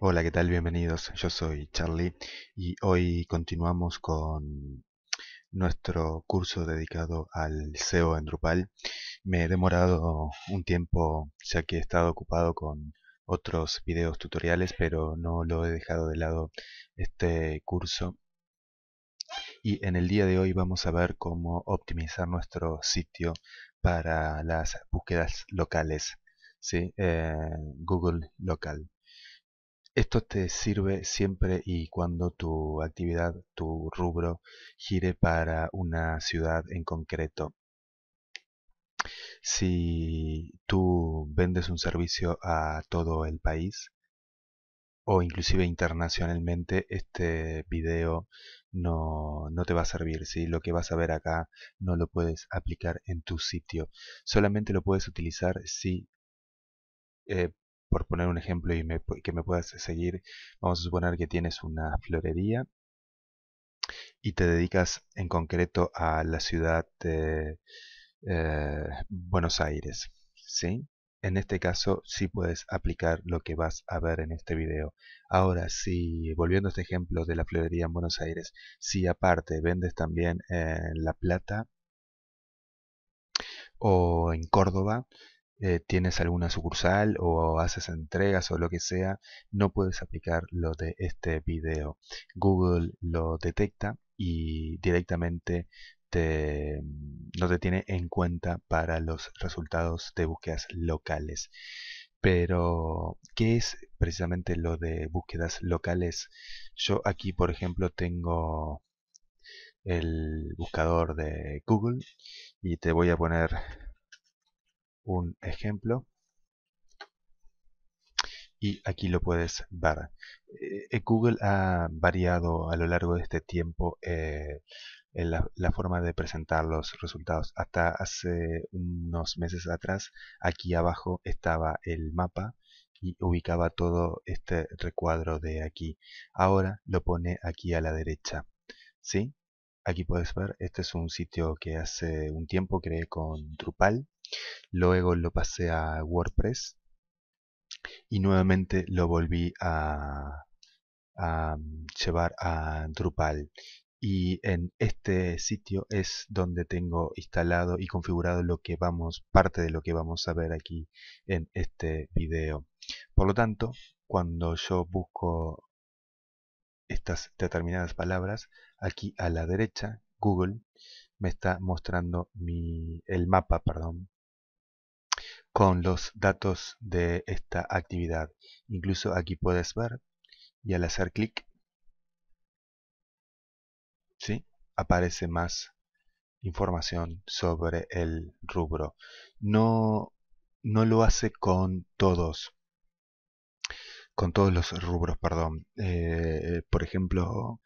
Hola, ¿qué tal? Bienvenidos. Yo soy Charlie y hoy continuamos con nuestro curso dedicado al SEO en Drupal. Me he demorado un tiempo ya que he estado ocupado con otros videos tutoriales, pero no lo he dejado de lado este curso. Y en el día de hoy vamos a ver cómo optimizar nuestro sitio para las búsquedas locales, eh, Google local. Esto te sirve siempre y cuando tu actividad, tu rubro, gire para una ciudad en concreto. Si tú vendes un servicio a todo el país o inclusive internacionalmente, este video no, te va a servir. si Lo que vas a ver acá no lo puedes aplicar en tu sitio. Solamente lo puedes utilizar si eh, por poner un ejemplo y que me puedas seguir, vamos a suponer que tienes una florería y te dedicas en concreto a la ciudad de eh, Buenos Aires. ¿sí? En este caso sí puedes aplicar lo que vas a ver en este video. Ahora, si volviendo a este ejemplo de la florería en Buenos Aires, si aparte vendes también en La Plata o en Córdoba, eh, tienes alguna sucursal o haces entregas o lo que sea, no puedes aplicar lo de este video. Google lo detecta y directamente te, mm, no te tiene en cuenta para los resultados de búsquedas locales. Pero, ¿qué es precisamente lo de búsquedas locales? Yo aquí, por ejemplo, tengo el buscador de Google y te voy a poner un ejemplo y aquí lo puedes ver. Eh, eh, Google ha variado a lo largo de este tiempo en eh, la, la, forma de presentar los resultados. Hasta hace unos meses atrás, aquí abajo estaba el mapa y ubicaba todo este recuadro de aquí. Ahora lo pone aquí a la derecha. ¿Sí? Aquí puedes ver, este es un sitio que hace un tiempo creé con Drupal Luego lo pasé a WordPress y nuevamente lo volví a, mm, llevar a Drupal. Y en este sitio es donde tengo instalado y configurado lo que vamos, parte de lo que vamos a ver aquí en este video. Por lo tanto, cuando yo busco estas determinadas palabras, aquí a la derecha, Google me está mostrando mi, el mapa perdón, con los datos de esta actividad. Incluso aquí puedes ver y al hacer clic, ¿sí? aparece más información sobre el rubro. No, no lo hace con todos, con todos los rubros, perdón. Eh, por ejemplo,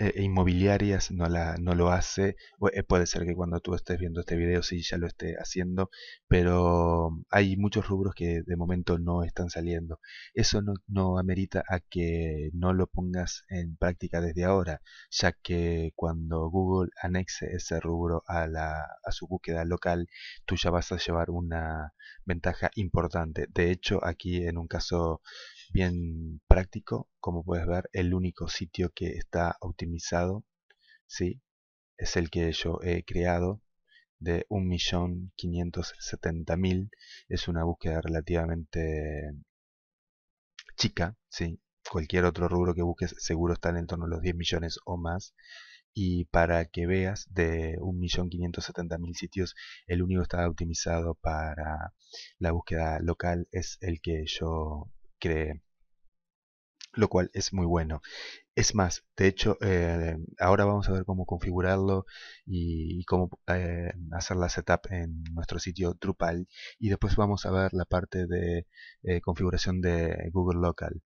Eh, e inmobiliarias no, la, no lo hace. Eh, puede ser que cuando tú estés viendo este video sí ya lo esté haciendo, pero mm, hay muchos rubros que de momento no están saliendo. Eso no, no amerita a que no lo pongas en práctica desde ahora, ya que cuando Google anexe ese rubro a, la, a su búsqueda local, tú ya vas a llevar una ventaja importante. De hecho, aquí en un caso bien práctico, como puedes ver, el único sitio que está optimizado, ¿sí? es el que yo he creado de 1.570.000, es una búsqueda relativamente chica, ¿sí? cualquier otro rubro que busques seguro está en torno a los 10 millones o más. Y para que veas, de 1.570.000 sitios, el único que está optimizado para la búsqueda local es el que yo cree. Lo cual es muy bueno. Es más, de hecho, eh, ahora vamos a ver cómo configurarlo y, cómo eh, hacer la setup en nuestro sitio Drupal. Y después vamos a ver la parte de eh, configuración de Google Local.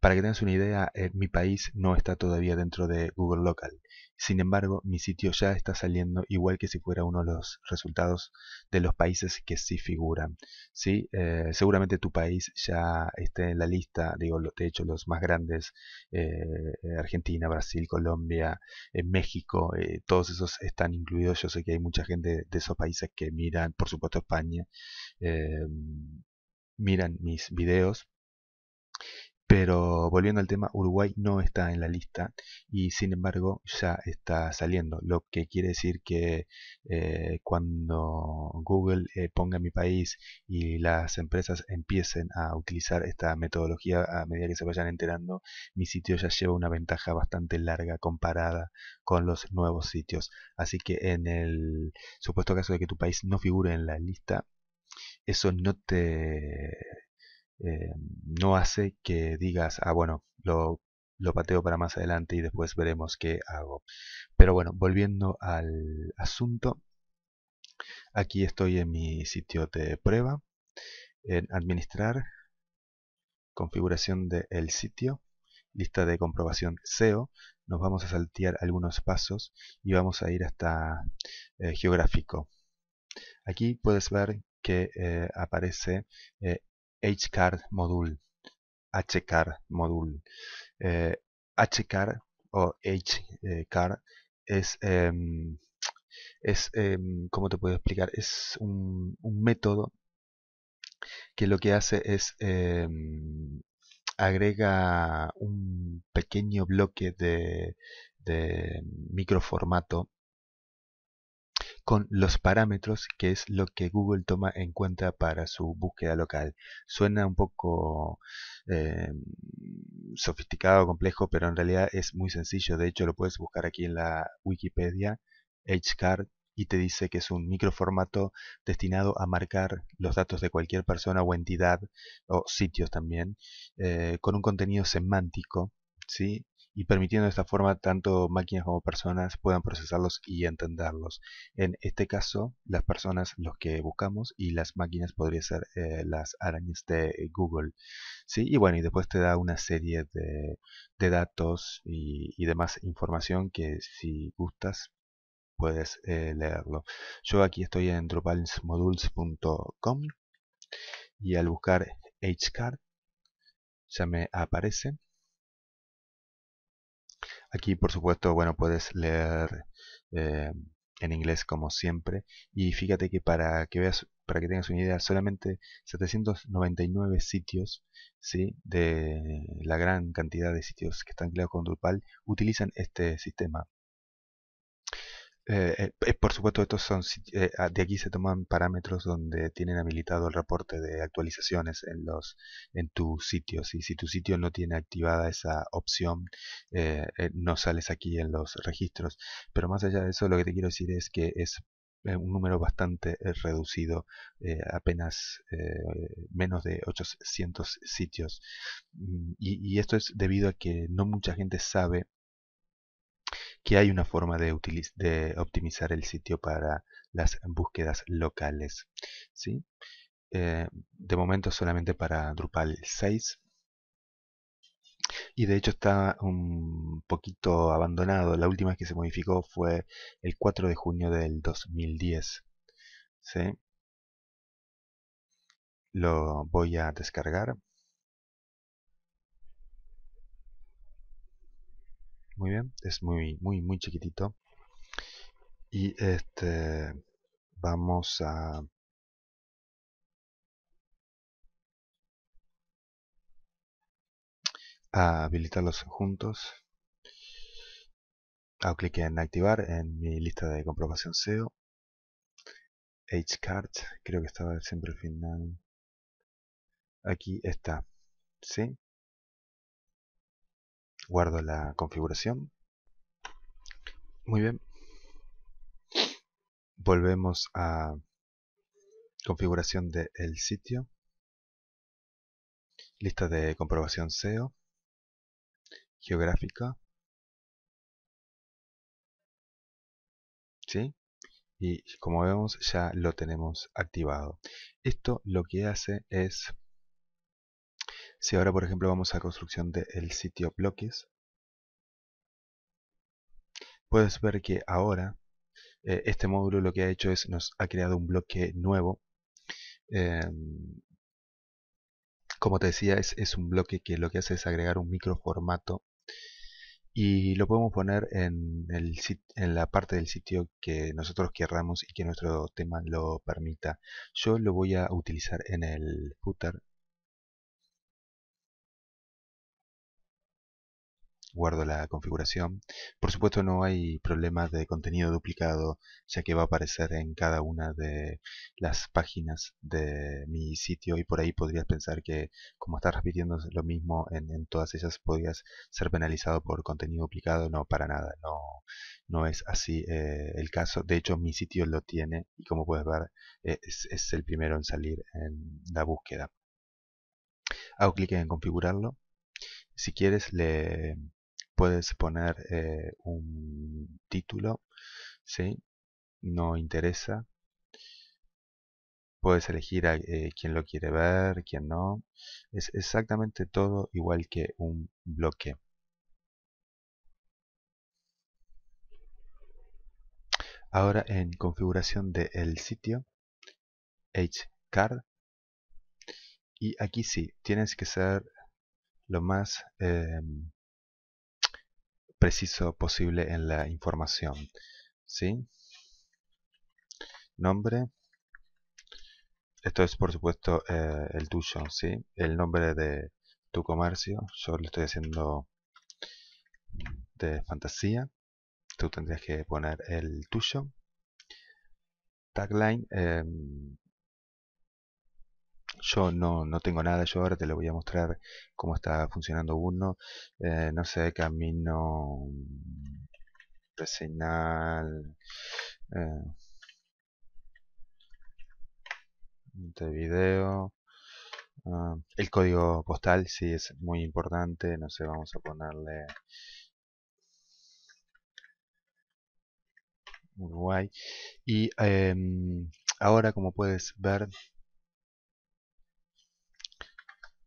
Para que tengas una idea, eh, mi país no está todavía dentro de Google Local. Sin embargo, mi sitio ya está saliendo igual que si fuera uno de los resultados de los países que sí figuran. ¿sí? Eh, seguramente tu país ya esté en la lista, digo, de hecho los más grandes, eh, Argentina, Brasil, Colombia, México, todos esos están incluidos. Yo sé que hay mucha gente de esos países que miran, por supuesto España, miran mis videos pero volviendo al tema, Uruguay no está en la lista y sin embargo ya está saliendo, lo que quiere decir que eh, cuando Google eh, ponga mi país y las empresas empiecen a utilizar esta metodología a medida que se vayan enterando, mi sitio ya lleva una ventaja bastante larga comparada con los nuevos sitios. Así que en el supuesto caso de que tu país no figure en la lista, eso no te eh, no hace que digas, ah, bueno, lo, pateo para más adelante y después veremos qué hago. Pero bueno, volviendo al asunto, aquí estoy en mi sitio de prueba, en administrar, configuración del sitio, lista de comprobación SEO, nos vamos a saltear algunos pasos y vamos a ir hasta eh, geográfico. Aquí puedes ver que eh, aparece hcard module, hcard module. Eh, hcard o hcard es, em, es eh, ¿cómo te puedo explicar? Es un, método que lo que hace es em, agrega un pequeño bloque de, de microformato con los parámetros, que es lo que Google toma en cuenta para su búsqueda local. Suena un poco eh, sofisticado, complejo, pero en realidad es muy sencillo. De hecho, lo puedes buscar aquí en la Wikipedia, HCard, y te dice que es un microformato destinado a marcar los datos de cualquier persona o entidad, o sitios también, eh, con un contenido semántico ¿sí? y permitiendo de esta forma tanto máquinas como personas puedan procesarlos y entenderlos. En este caso, las personas los que buscamos y las máquinas podría ser eh, las arañas de eh, Google. ¿sí? Y bueno, y después te da una serie de, datos y, demás información que si gustas puedes eh, leerlo. Yo aquí estoy en drupalmodules.com y al buscar hcard ya me aparece Aquí, por supuesto, bueno, puedes leer eh, en inglés como siempre. Y fíjate que para que veas, para que tengas una idea, solamente 799 sitios, ¿sí? De la gran cantidad de sitios que están creados con Drupal, utilizan este sistema. Eh, eh, eh, por supuesto, estos son de aquí se toman parámetros donde tienen habilitado el reporte de actualizaciones en los en tu sitio. y Si tu sitio no tiene activada esa opción, no sales aquí en los registros. Pero más allá de eso, lo que te quiero decir es que es un número bastante reducido, apenas menos de 800 sitios. Mm, y, y, esto es debido a que no mucha gente sabe que hay una forma de, de optimizar el sitio para las búsquedas locales. ¿sí? Eh, de momento solamente para Drupal 6. Y de hecho está un poquito abandonado. La última que se modificó fue el 4 de junio del 2010. Lo voy a descargar. bien. Es muy, muy, muy chiquitito. Y este vamos a a habilitar los Hago clic en activar en mi lista de comprobación SEO. Hcart, creo que estaba siempre al final. Aquí está. ¿Sí? Guardo la configuración. Muy bien. Volvemos a configuración del sitio. Lista de comprobación SEO. Geográfica. ¿Sí? Y como vemos ya lo tenemos activado. Esto lo que hace es si ahora, por ejemplo, vamos a construcción del sitio bloques, puedes ver que ahora eh, este módulo lo que ha hecho es nos ha creado un bloque nuevo. Em, como te decía, es, un bloque que lo que hace es agregar un microformato y lo podemos poner en, el, en la parte del sitio que nosotros querramos y que nuestro tema lo permita. Yo lo voy a utilizar en el footer guardo la configuración. Por supuesto no hay problemas de contenido duplicado, ya que va a aparecer en cada una de las páginas de mi sitio y por ahí podrías pensar que como estás repitiendo lo mismo en, todas ellas, podrías ser penalizado por contenido duplicado. No, para nada, no, no es así eh, el caso. De hecho, mi sitio lo tiene y como puedes ver, eh, es, es el primero en salir en la búsqueda hago clic en configurarlo. Si quieres le puedes poner eh, un título, ¿sí? No interesa. Puedes elegir a eh, quién lo quiere ver, quién no. Es exactamente todo igual que un bloque. Ahora en configuración del sitio, sitio, Card, Y aquí sí, tienes que ser lo más em, preciso posible en la información. ¿sí? Nombre. Esto es por supuesto eh, el tuyo, ¿sí? el nombre de tu comercio. Yo lo estoy haciendo de fantasía. Tú tendrías que poner el tuyo. Tagline. Em, yo no, no tengo nada, yo ahora te lo voy a mostrar cómo está funcionando uno. Eh, no sé, camino reseñal. de eh, video. Ah, el código postal sí es muy importante. No sé, vamos a ponerle Uruguay. Y em, ahora, como puedes ver,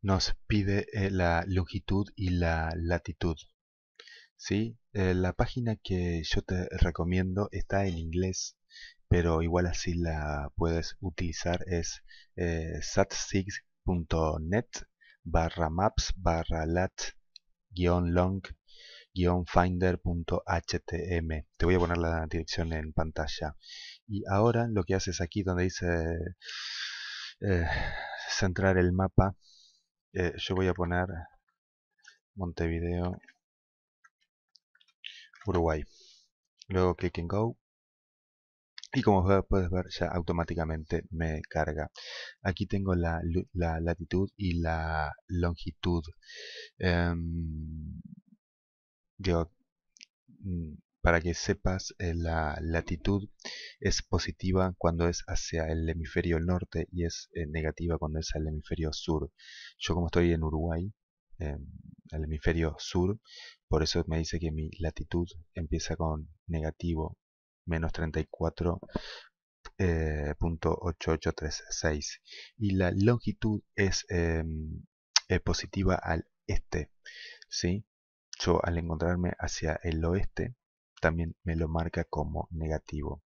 nos pide eh, la longitud y la latitud. ¿sí? Eh, la página que yo te recomiendo está en inglés, pero igual así la puedes utilizar, es eh, satsig.net barra maps barra lat long finder.htm te voy a poner la dirección en pantalla y ahora lo que haces aquí donde dice eh, centrar el mapa eh, yo voy a poner Montevideo, Uruguay. Luego clic en Go. Y como puedes ver, ya automáticamente me carga. Aquí tengo la, latitud y la longitud. Em, mm, para que sepas, eh, la latitud es positiva cuando es hacia el hemisferio norte y es eh, negativa cuando es al hemisferio sur. Yo como estoy en Uruguay, en eh, el hemisferio sur, por eso me dice que mi latitud empieza con negativo, menos 34.8836. y la longitud es, em, positiva al este ¿sí? yo al encontrarme hacia el oeste también me lo marca como negativo.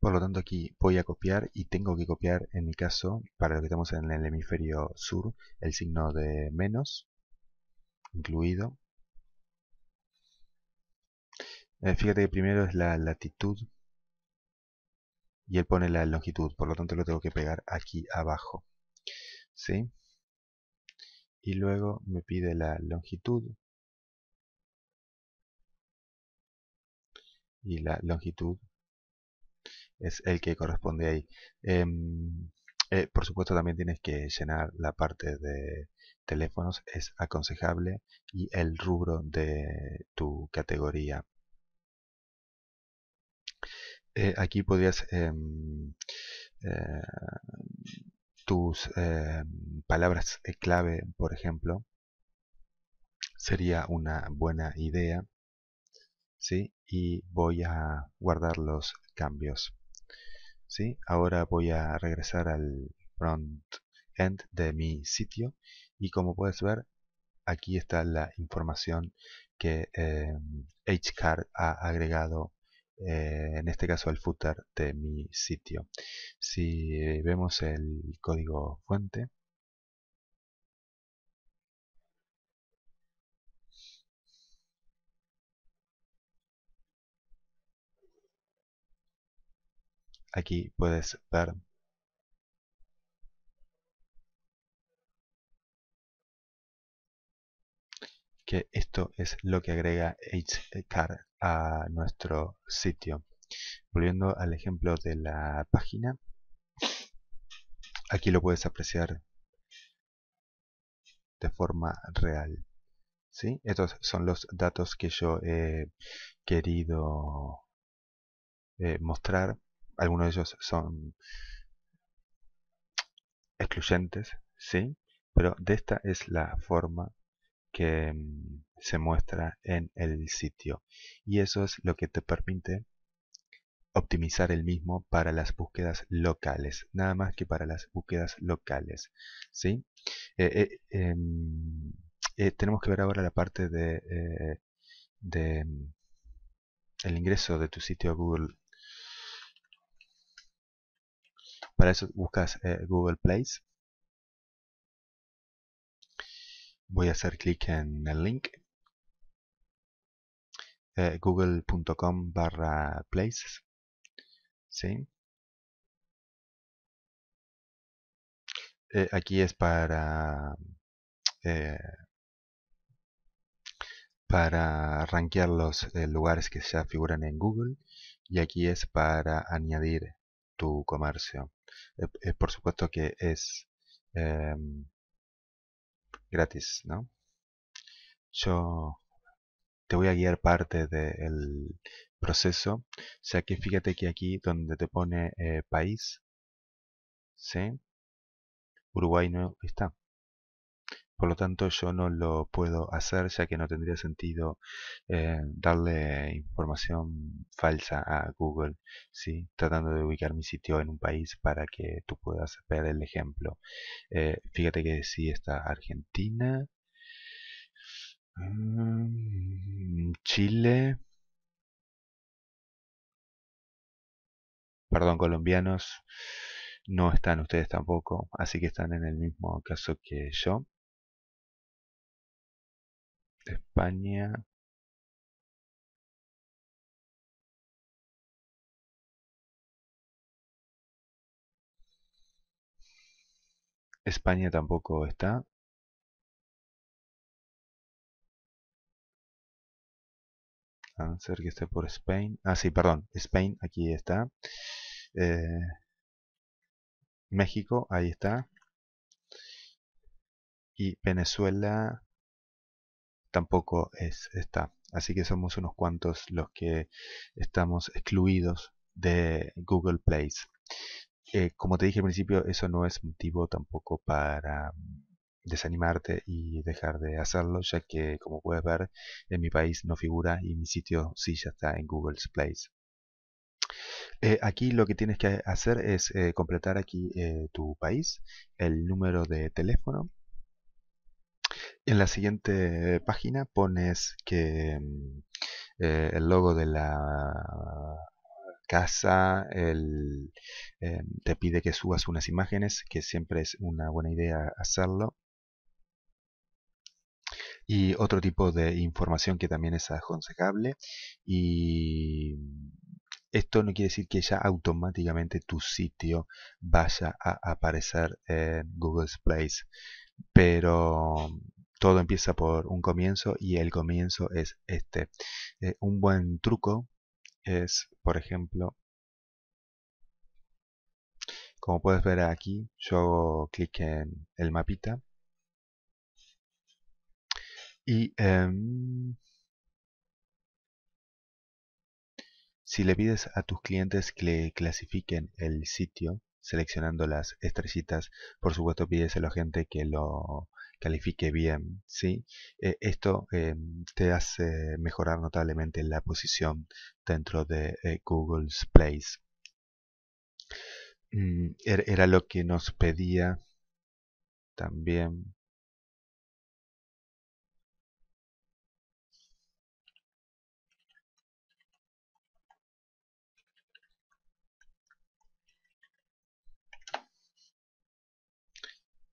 Por lo tanto aquí voy a copiar y tengo que copiar en mi caso, para lo que estamos en el hemisferio sur, el signo de menos, incluido. Eh, fíjate que primero es la latitud y él pone la longitud, por lo tanto lo tengo que pegar aquí abajo. ¿Sí? Y luego me pide la longitud, y la longitud es el que corresponde ahí. Em, eh, por supuesto también tienes que llenar la parte de teléfonos, es aconsejable, y el rubro de tu categoría. Eh, aquí podrías em, eh, tus palabras clave, por ejemplo, sería una buena idea y voy a guardar los cambios. Ahora voy a regresar al front end de mi sitio y como puedes ver aquí está la información que HCard eh, ha agregado eh, en este caso al footer de mi sitio. Si vemos el código fuente Aquí puedes ver que esto es lo que agrega HCAR a nuestro sitio. Volviendo al ejemplo de la página, aquí lo puedes apreciar de forma real. Estos son los datos que yo he querido eh, mostrar algunos de ellos son excluyentes, ¿sí? Pero de esta es la forma que mm, se muestra en el sitio. Y eso es lo que te permite optimizar el mismo para las búsquedas locales, nada más que para las búsquedas locales. ¿sí? Eh, eh, em, eh, tenemos que ver ahora la parte de, de mm, el ingreso de tu sitio a Google Para eso buscas eh, Google Place. Voy a hacer clic en el link. Eh, google.com barra places. Eh, aquí es para para rankear los lugares que ya figuran en Google y aquí es para añadir tu comercio. Eh, eh, por supuesto que es em, gratis, ¿no? Yo te voy a guiar parte del proceso. O sea que fíjate que aquí donde te pone eh, país, Uruguay no está. Por lo tanto, yo no lo puedo hacer ya que no tendría sentido eh, darle información falsa a Google, ¿sí? tratando de ubicar mi sitio en un país para que tú puedas ver el ejemplo. Eh, fíjate que sí está Argentina, mm, Chile, perdón, colombianos, no están ustedes tampoco, así que están en el mismo caso que yo españa España tampoco está. A ser que esté por Spain. Ah, sí, perdón. Spain, aquí está. Eh, México, ahí está. Y Venezuela tampoco es, está. Así que somos unos cuantos los que estamos excluidos de Google Play. Eh, como te dije al principio, eso no es motivo tampoco para mm, desanimarte y dejar de hacerlo, ya que como puedes ver, en mi país no figura y mi sitio sí ya está en Google Play. Eh, aquí lo que tienes que hacer es eh, completar aquí tu país, el número de teléfono, en la siguiente página pones que mm, eh, el logo de la casa, eh, te pide que subas unas imágenes, que siempre es una buena idea hacerlo. Y otro tipo de información que también es aconsejable. Y mm, esto no quiere decir que ya automáticamente tu sitio vaya a aparecer en Google Place, pero mm, todo empieza por un comienzo y el comienzo es este. Eh, un buen truco es, por ejemplo, como puedes ver aquí, yo hago clic en el mapita y em, si le pides a tus clientes que clasifiquen el sitio seleccionando las estrellitas, por supuesto pides a la gente que lo califique bien, ¿sí? Eh, esto em, te hace mejorar notablemente la posición dentro de eh, Google's Place. Mm, er, era lo que nos pedía también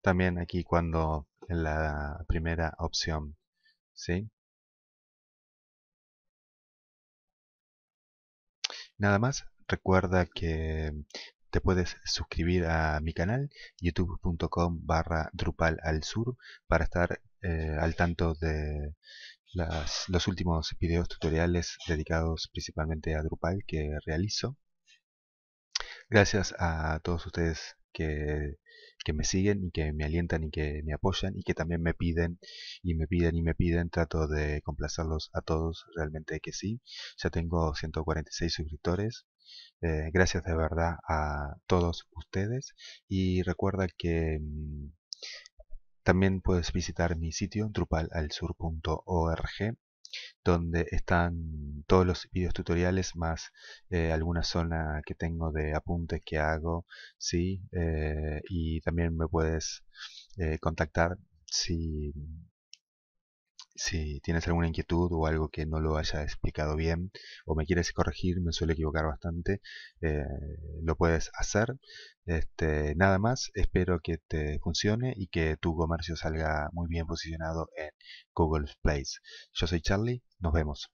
también aquí cuando en la primera opción. ¿sí? Nada más, recuerda que te puedes suscribir a mi canal youtube.com barra drupal al sur para estar eh, al tanto de los últimos videos tutoriales dedicados principalmente a Drupal que realizo. Gracias a todos ustedes que que me siguen y que me alientan y que me apoyan y que también me piden y me piden y me piden. Trato de complacerlos a todos, realmente que sí. Ya tengo 146 suscriptores. Eh, gracias de verdad a todos ustedes y recuerda que mm, también puedes visitar mi sitio trupalalsur.org donde están todos los videos tutoriales más eh, alguna zona que tengo de apuntes que hago, ¿sí? Eh, y también me puedes eh, contactar si si tienes alguna inquietud o algo que no lo haya explicado bien o me quieres corregir, me suele equivocar bastante, eh, lo puedes hacer. Este, nada más, espero que te funcione y que tu comercio salga muy bien posicionado en Google Place. Yo soy Charlie, nos vemos.